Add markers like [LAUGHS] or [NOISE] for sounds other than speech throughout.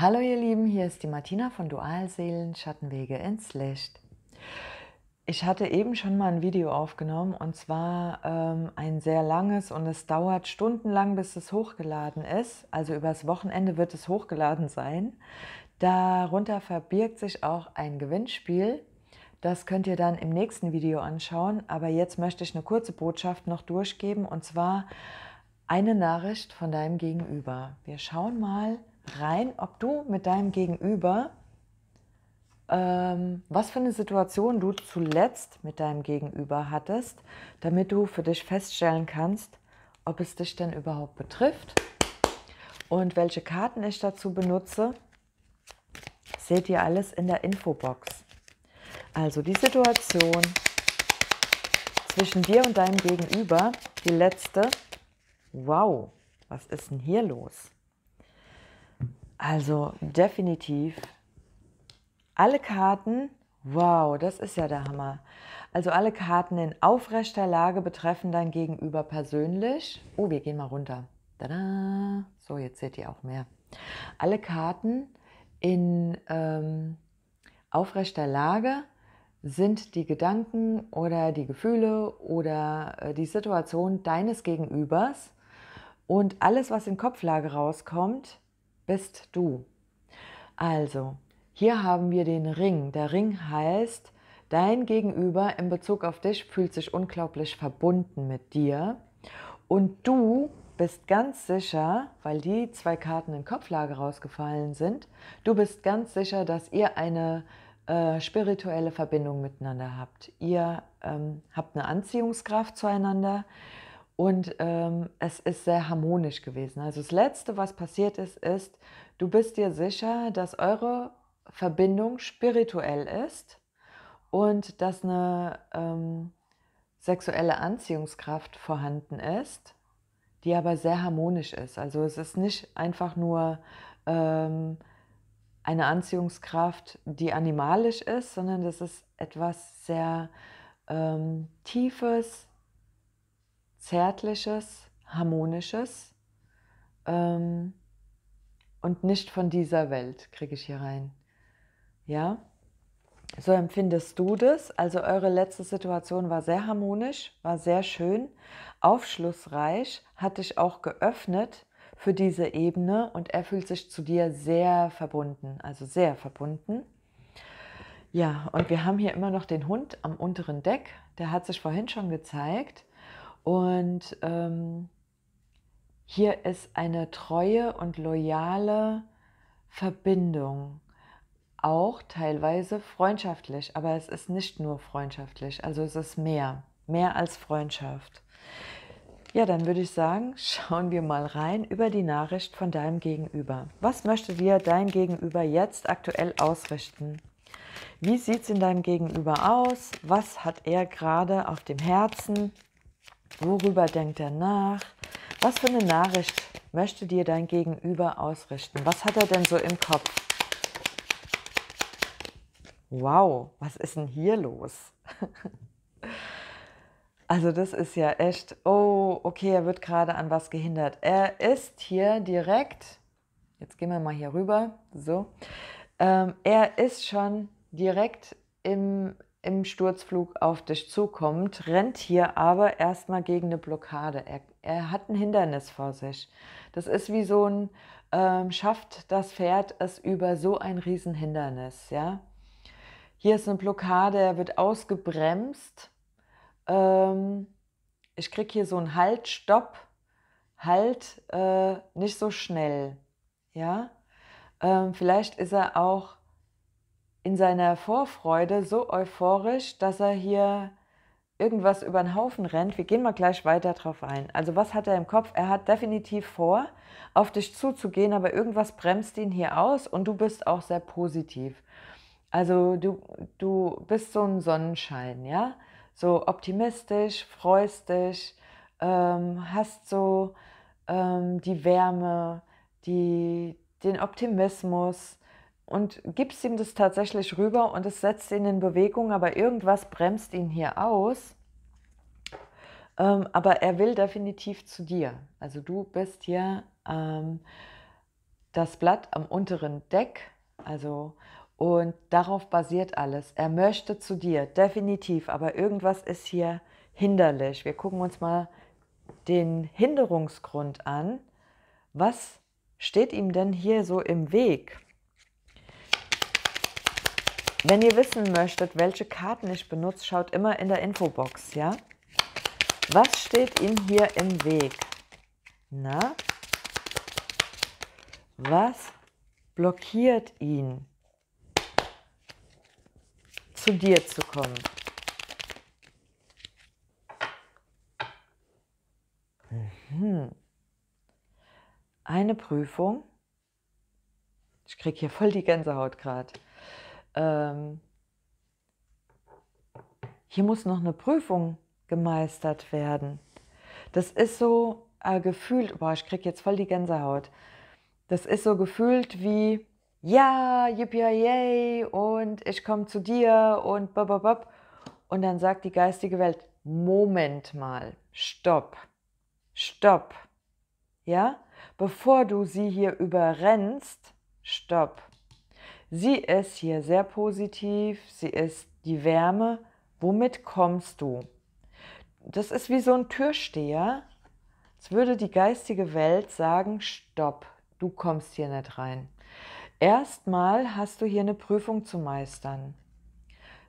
Hallo ihr Lieben, hier ist die Martina von Dualseelen Schattenwege ins Licht. Ich hatte eben schon mal ein Video aufgenommen und zwar ähm, ein sehr langes und es dauert stundenlang, bis es hochgeladen ist. Also übers Wochenende wird es hochgeladen sein. Darunter verbirgt sich auch ein Gewinnspiel. Das könnt ihr dann im nächsten Video anschauen. Aber jetzt möchte ich eine kurze Botschaft noch durchgeben und zwar eine Nachricht von deinem Gegenüber. Wir schauen mal, rein, ob du mit deinem Gegenüber, ähm, was für eine Situation du zuletzt mit deinem Gegenüber hattest, damit du für dich feststellen kannst, ob es dich denn überhaupt betrifft und welche Karten ich dazu benutze, seht ihr alles in der Infobox. Also die Situation zwischen dir und deinem Gegenüber, die letzte. Wow, was ist denn hier los? Also definitiv alle Karten, wow, das ist ja der Hammer. Also alle Karten in aufrechter Lage betreffen dein Gegenüber persönlich. Oh, wir gehen mal runter. Tada! So, jetzt seht ihr auch mehr. Alle Karten in ähm, aufrechter Lage sind die Gedanken oder die Gefühle oder äh, die Situation deines Gegenübers. Und alles, was in Kopflage rauskommt, bist du. Also, hier haben wir den Ring. Der Ring heißt, dein Gegenüber in Bezug auf dich fühlt sich unglaublich verbunden mit dir und du bist ganz sicher, weil die zwei Karten in Kopflage rausgefallen sind, du bist ganz sicher, dass ihr eine äh, spirituelle Verbindung miteinander habt. Ihr ähm, habt eine Anziehungskraft zueinander. Und ähm, es ist sehr harmonisch gewesen. Also das Letzte, was passiert ist, ist, du bist dir sicher, dass eure Verbindung spirituell ist und dass eine ähm, sexuelle Anziehungskraft vorhanden ist, die aber sehr harmonisch ist. Also es ist nicht einfach nur ähm, eine Anziehungskraft, die animalisch ist, sondern das ist etwas sehr ähm, Tiefes, Zärtliches, Harmonisches ähm, und nicht von dieser Welt kriege ich hier rein. Ja, so empfindest du das. Also eure letzte Situation war sehr harmonisch, war sehr schön, aufschlussreich, hat dich auch geöffnet für diese Ebene und er fühlt sich zu dir sehr verbunden, also sehr verbunden. Ja, und wir haben hier immer noch den Hund am unteren Deck. Der hat sich vorhin schon gezeigt. Und ähm, hier ist eine treue und loyale Verbindung, auch teilweise freundschaftlich, aber es ist nicht nur freundschaftlich, also es ist mehr, mehr als Freundschaft. Ja, dann würde ich sagen, [LAUGHS] schauen wir mal rein über die Nachricht von deinem Gegenüber. Was möchte dir dein Gegenüber jetzt aktuell ausrichten? Wie sieht es in deinem Gegenüber aus? Was hat er gerade auf dem Herzen? Worüber denkt er nach? Was für eine Nachricht möchte dir dein Gegenüber ausrichten? Was hat er denn so im Kopf? Wow, was ist denn hier los? [LAUGHS] also das ist ja echt, oh, okay, er wird gerade an was gehindert. Er ist hier direkt, jetzt gehen wir mal hier rüber, so, ähm, er ist schon direkt im, im Sturzflug auf dich zukommt, rennt hier aber erstmal gegen eine Blockade. Er, er, hat ein Hindernis vor sich. Das ist wie so ein, ähm, schafft das Pferd es über so ein Riesenhindernis. Ja? Hier ist eine Blockade, er wird ausgebremst. Ähm, ich kriege hier so einen Halt, Stopp, Halt, äh, nicht so schnell. Ja? Ähm, vielleicht ist er auch in seiner Vorfreude so euphorisch, dass er hier irgendwas über den Haufen rennt. Wir gehen mal gleich weiter drauf ein. Also was hat er im Kopf? Er hat definitiv vor, auf dich zuzugehen, aber irgendwas bremst ihn hier aus und du bist auch sehr positiv. Also du, du bist so ein Sonnenschein, ja? So optimistisch, freust dich, ähm, hast so ähm, die Wärme, die, den Optimismus, und gibst ihm das tatsächlich rüber und es setzt ihn in Bewegung, aber irgendwas bremst ihn hier aus. Ähm, aber er will definitiv zu dir. Also du bist hier ähm, das Blatt am unteren Deck, also und darauf basiert alles. Er möchte zu dir, definitiv, aber irgendwas ist hier hinderlich. Wir gucken uns mal den Hinderungsgrund an. Was steht ihm denn hier so im Weg? Wenn ihr wissen möchtet, welche Karten ich benutze, schaut immer in der Infobox, ja? Was steht ihm hier im Weg? Na? Was blockiert ihn, zu dir zu kommen? Mhm. Eine Prüfung. Ich kriege hier voll die Gänsehaut gerade ähm, hier muss noch eine Prüfung gemeistert werden. Das ist so äh, gefühlt, boah, ich kriege jetzt voll die Gänsehaut. Das ist so gefühlt wie, ja, yippie und ich komme zu dir und bababab. Und dann sagt die geistige Welt, Moment mal, stopp, stopp. Ja, bevor du sie hier überrennst, stopp. Sie ist hier sehr positiv, sie ist die Wärme. Womit kommst du? Das ist wie so ein Türsteher. Es würde die geistige Welt sagen, stopp, du kommst hier nicht rein. Erstmal hast du hier eine Prüfung zu meistern.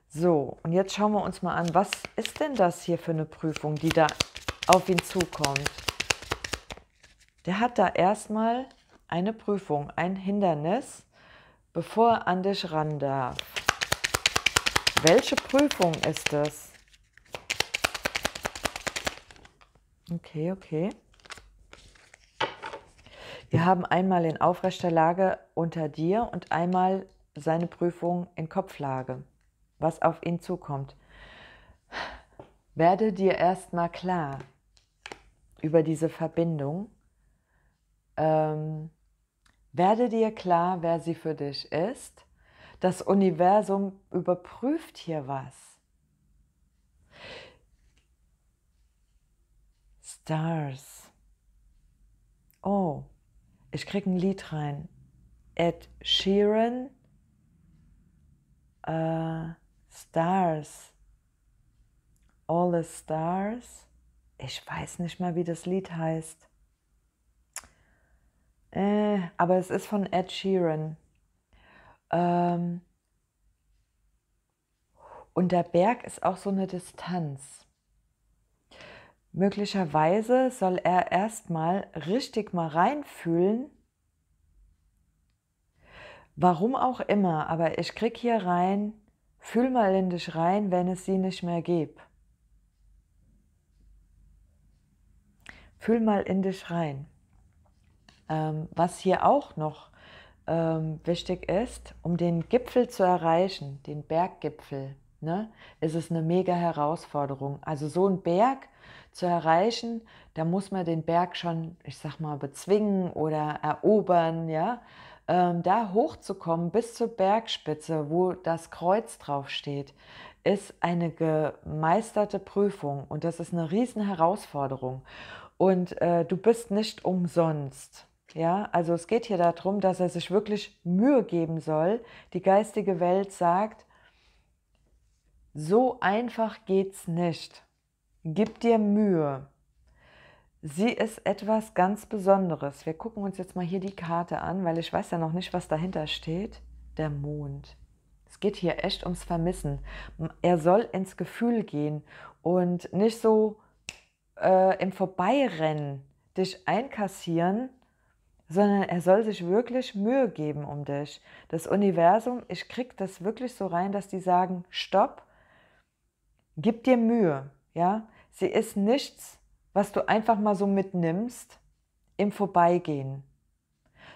So, und jetzt schauen wir uns mal an, was ist denn das hier für eine Prüfung, die da auf ihn zukommt? Der hat da erstmal eine Prüfung, ein Hindernis bevor er an dich ran darf. Welche Prüfung ist das? Okay, okay. Wir haben einmal in aufrechter Lage unter dir und einmal seine Prüfung in Kopflage, was auf ihn zukommt. Werde dir erstmal klar über diese Verbindung. Ähm, werde dir klar, wer sie für dich ist. Das Universum überprüft hier was. Stars. Oh, ich kriege ein Lied rein. Ed Sheeran. Uh, stars. All the Stars. Ich weiß nicht mal, wie das Lied heißt. Äh, aber es ist von Ed Sheeran. Ähm, und der Berg ist auch so eine Distanz. Möglicherweise soll er erstmal richtig mal reinfühlen, warum auch immer, aber ich krieg hier rein, fühl mal in dich rein, wenn es sie nicht mehr gibt. Fühl mal in dich rein. Ähm, was hier auch noch ähm, wichtig ist, um den Gipfel zu erreichen, den Berggipfel, ne, ist es eine mega Herausforderung. Also so einen Berg zu erreichen, da muss man den Berg schon, ich sag mal, bezwingen oder erobern, ja. Ähm, da hochzukommen bis zur Bergspitze, wo das Kreuz draufsteht, ist eine gemeisterte Prüfung und das ist eine riesen Herausforderung. Und äh, du bist nicht umsonst ja, also es geht hier darum, dass er sich wirklich Mühe geben soll. Die geistige Welt sagt, so einfach geht's nicht. Gib dir Mühe. Sie ist etwas ganz Besonderes. Wir gucken uns jetzt mal hier die Karte an, weil ich weiß ja noch nicht, was dahinter steht. Der Mond. Es geht hier echt ums Vermissen. Er soll ins Gefühl gehen und nicht so äh, im Vorbeirennen dich einkassieren sondern er soll sich wirklich Mühe geben um dich. Das Universum, ich kriege das wirklich so rein, dass die sagen, stopp, gib dir Mühe, ja? Sie ist nichts, was du einfach mal so mitnimmst im Vorbeigehen,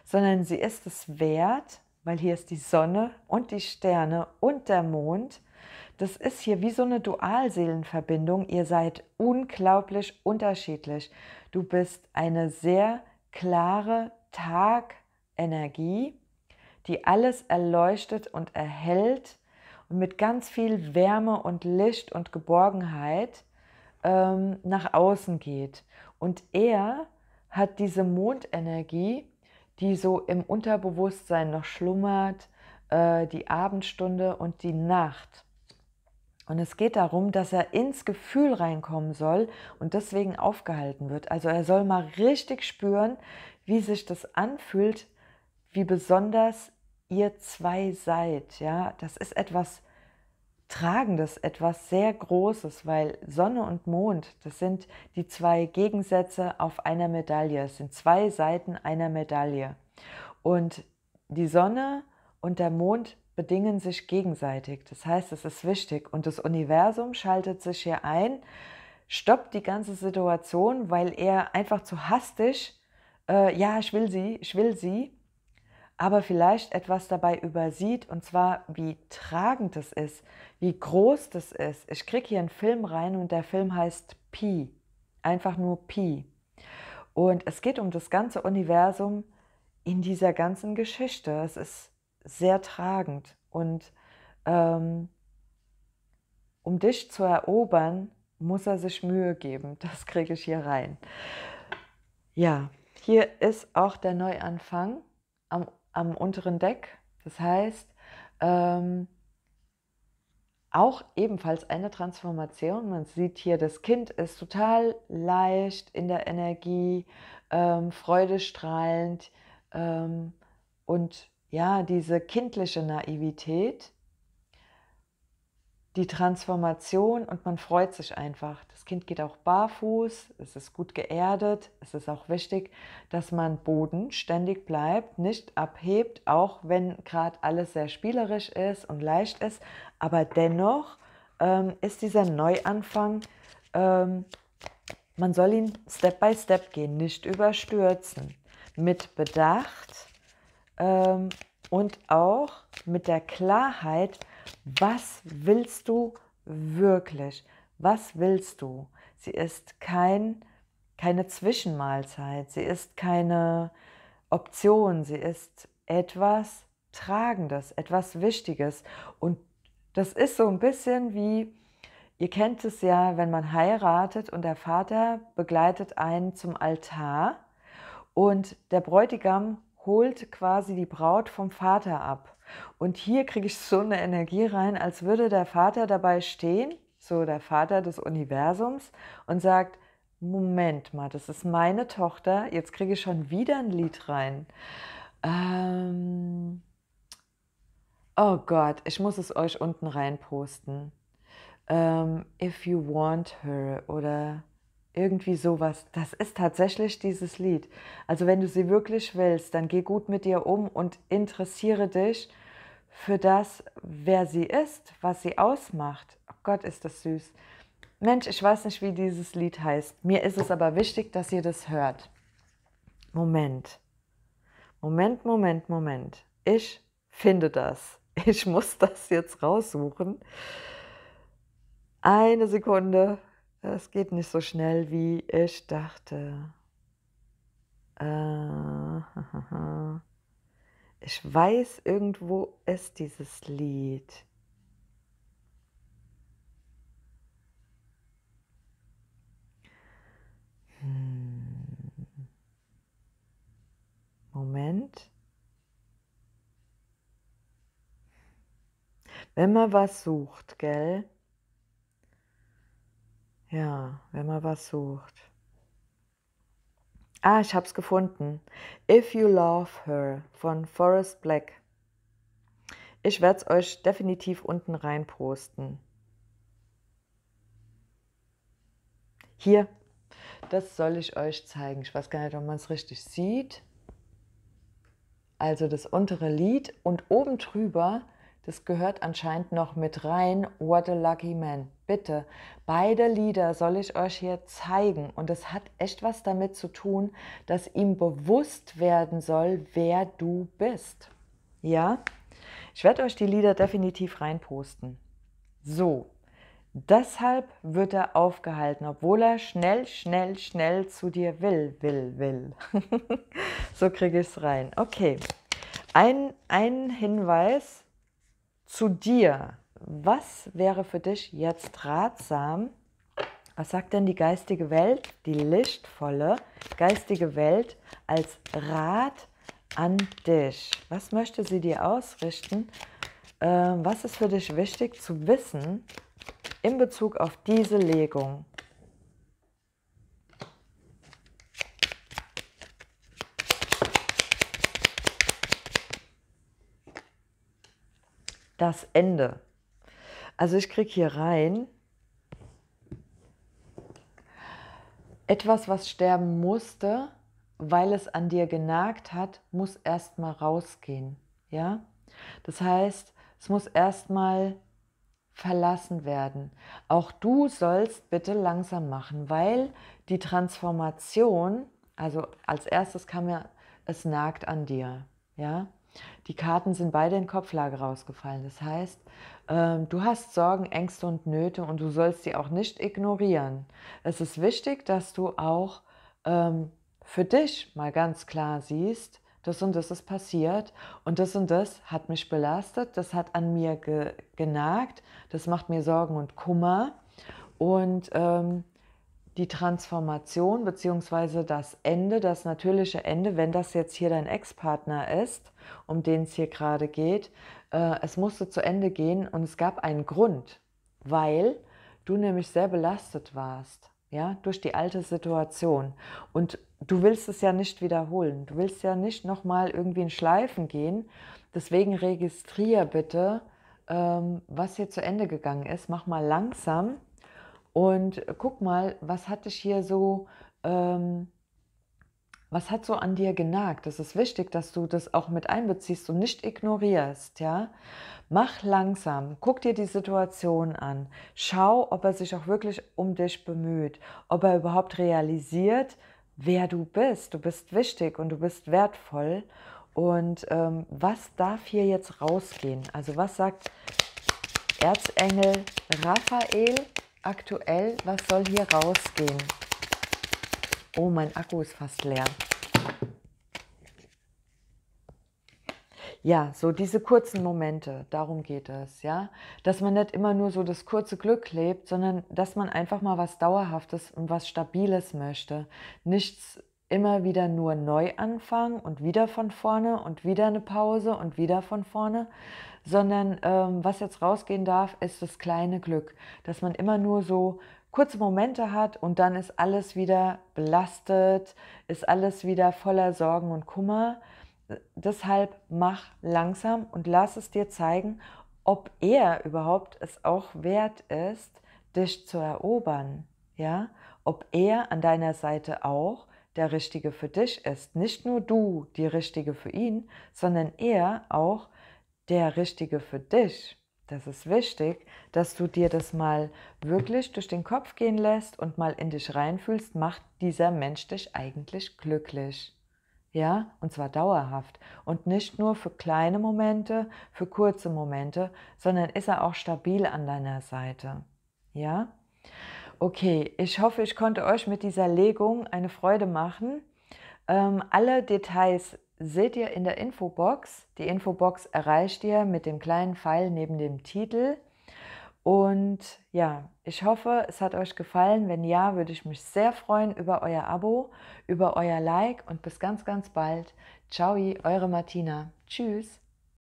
sondern sie ist es wert, weil hier ist die Sonne und die Sterne und der Mond. Das ist hier wie so eine Dualseelenverbindung. Ihr seid unglaublich unterschiedlich. Du bist eine sehr klare, Tag Energie, die alles erleuchtet und erhellt und mit ganz viel Wärme und Licht und Geborgenheit ähm, nach außen geht. Und er hat diese Mondenergie, die so im Unterbewusstsein noch schlummert, äh, die Abendstunde und die Nacht. Und es geht darum, dass er ins Gefühl reinkommen soll und deswegen aufgehalten wird. Also er soll mal richtig spüren, wie sich das anfühlt, wie besonders ihr zwei seid. Ja, das ist etwas Tragendes, etwas sehr Großes, weil Sonne und Mond, das sind die zwei Gegensätze auf einer Medaille, es sind zwei Seiten einer Medaille. Und die Sonne und der Mond bedingen sich gegenseitig. Das heißt, es ist wichtig und das Universum schaltet sich hier ein, stoppt die ganze Situation, weil er einfach zu hastig äh, ja, ich will sie, ich will sie, aber vielleicht etwas dabei übersieht, und zwar wie tragend es ist, wie groß das ist. Ich kriege hier einen Film rein und der Film heißt Pi, einfach nur Pi. Und es geht um das ganze Universum in dieser ganzen Geschichte. Es ist sehr tragend. Und ähm, um dich zu erobern, muss er sich Mühe geben. [LAUGHS] Das kriege ich hier rein. Ja. Hier ist auch der Neuanfang am, am unteren Deck. Das heißt, ähm, auch ebenfalls eine Transformation. Man sieht hier, das Kind ist total leicht in der Energie, ähm, freudestrahlend ähm, und ja, diese kindliche Naivität, die Transformation und man freut sich einfach. Kind geht auch barfuß, es ist gut geerdet. Es ist auch wichtig, dass man bodenständig bleibt, nicht abhebt, auch wenn gerade alles sehr spielerisch ist und leicht ist. Aber dennoch ähm, ist dieser Neuanfang, ähm, man soll ihn Step by Step gehen, nicht überstürzen. Mit Bedacht ähm, und auch mit der Klarheit, was willst du wirklich? was willst du? Sie ist kein, keine Zwischenmahlzeit, sie ist keine Option, sie ist etwas Tragendes, etwas Wichtiges. Und das ist so ein bisschen wie, ihr kennt es ja, wenn man heiratet und der Vater begleitet einen zum Altar und der Bräutigam holt quasi die Braut vom Vater ab. Und hier kriege ich so eine Energie rein, als würde der Vater dabei stehen so der Vater des Universums, und sagt, Moment mal, das ist meine Tochter, jetzt kriege ich schon wieder ein Lied rein. Ähm oh Gott, ich muss es euch unten rein posten. Ähm, If you want her oder irgendwie sowas. Das ist tatsächlich dieses Lied. Also wenn du sie wirklich willst, dann geh gut mit ihr um und interessiere dich für das, wer sie ist, was sie ausmacht. Gott, ist das süß. Mensch, ich weiß nicht, wie dieses Lied heißt. Mir ist es aber wichtig, dass ihr das hört. Moment. Moment, Moment, Moment. Ich finde das. Ich muss das jetzt raussuchen. Eine Sekunde. Es geht nicht so schnell, wie ich dachte. Äh, [LAUGHS] ich weiß, irgendwo ist dieses Lied. Moment. Wenn man was sucht, gell? Ja, wenn man was sucht. Ah, ich es gefunden. If You Love Her von Forrest Black. Ich werde es euch definitiv unten rein posten. Hier, das soll ich euch zeigen. Ich weiß gar nicht, ob man es richtig sieht also das untere Lied und oben drüber, das gehört anscheinend noch mit rein, What a Lucky Man. Bitte, beide Lieder soll ich euch hier zeigen und es hat echt was damit zu tun, dass ihm bewusst werden soll, wer du bist. Ja, ich werde euch die Lieder definitiv reinposten. So, deshalb wird er aufgehalten, obwohl er schnell, schnell, schnell zu dir will, will, will. [LAUGHS] So kriege ich es rein. Okay. Ein, ein Hinweis zu dir. Was wäre für dich jetzt ratsam? Was sagt denn die geistige Welt, die lichtvolle geistige Welt als Rat an dich? Was möchte sie dir ausrichten? Ähm, was ist für dich wichtig zu wissen in Bezug auf diese Legung? das Ende. Also ich kriege hier rein etwas, was sterben musste, weil es an dir genagt hat, muss erstmal rausgehen. Ja? Das heißt, es muss erstmal verlassen werden. Auch du sollst bitte langsam machen, weil die Transformation, also als erstes kam ja, es nagt an dir. Ja? Die Karten sind beide in Kopflage rausgefallen. Das heißt, ähm, du hast Sorgen, Ängste und Nöte und du sollst sie auch nicht ignorieren. Es ist wichtig, dass du auch ähm, für dich mal ganz klar siehst, das und das ist passiert und das und das hat mich belastet, das hat an mir ge genagt, das macht mir Sorgen und Kummer und ähm, die Transformation bzw. das Ende, das natürliche Ende, wenn das jetzt hier dein Ex-Partner ist, um den es hier gerade geht, äh, es musste zu Ende gehen und es gab einen Grund, weil du nämlich sehr belastet warst, ja, durch die alte Situation und du willst es ja nicht wiederholen, du willst ja nicht nochmal irgendwie in Schleifen gehen, deswegen registrier bitte, ähm, was hier zu Ende gegangen ist, mach mal langsam und äh, guck mal, was hat dich hier so, ähm, was hat so an dir genagt? Es ist wichtig, dass du das auch mit einbeziehst und nicht ignorierst. Ja? Mach langsam, guck dir die Situation an, schau, ob er sich auch wirklich um dich bemüht, ob er überhaupt realisiert, wer du bist. Du bist wichtig und du bist wertvoll. Und ähm, was darf hier jetzt rausgehen? Also was sagt Erzengel Raphael aktuell, was soll hier rausgehen? Oh, mein Akku ist fast leer. Ja, so diese kurzen Momente, darum geht es, ja. Dass man nicht immer nur so das kurze Glück lebt, sondern dass man einfach mal was Dauerhaftes und was Stabiles möchte. Nichts immer wieder nur neu anfangen und wieder von vorne und wieder eine Pause und wieder von vorne, sondern ähm, was jetzt rausgehen darf, ist das kleine Glück, dass man immer nur so kurze Momente hat und dann ist alles wieder belastet, ist alles wieder voller Sorgen und Kummer. Deshalb mach langsam und lass es dir zeigen, ob er überhaupt es auch wert ist, dich zu erobern. Ja, ob er an deiner Seite auch der Richtige für dich ist. Nicht nur du die Richtige für ihn, sondern er auch der Richtige für dich. Das ist wichtig, dass du dir das mal wirklich durch den Kopf gehen lässt und mal in dich reinfühlst, macht dieser Mensch dich eigentlich glücklich. Ja, und zwar dauerhaft. Und nicht nur für kleine Momente, für kurze Momente, sondern ist er auch stabil an deiner Seite. Ja? Okay, ich hoffe, ich konnte euch mit dieser Legung eine Freude machen. Ähm, alle Details seht ihr in der Infobox. Die Infobox erreicht ihr mit dem kleinen Pfeil neben dem Titel. Und ja, ich hoffe, es hat euch gefallen. Wenn ja, würde ich mich sehr freuen über euer Abo, über euer Like und bis ganz, ganz bald. Ciao, eure Martina. Tschüss.